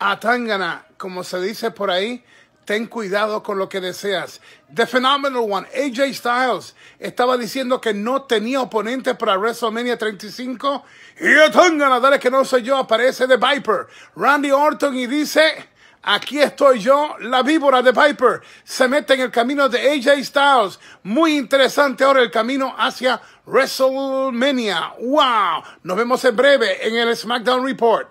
Atangana, como se dice por ahí, ten cuidado con lo que deseas. The Phenomenal One, AJ Styles, estaba diciendo que no tenía oponente para WrestleMania 35. Y Atangana, dale que no soy yo, aparece The Viper, Randy Orton y dice... Aquí estoy yo, la víbora de Viper. Se mete en el camino de AJ Styles. Muy interesante ahora el camino hacia WrestleMania. ¡Wow! Nos vemos en breve en el SmackDown Report.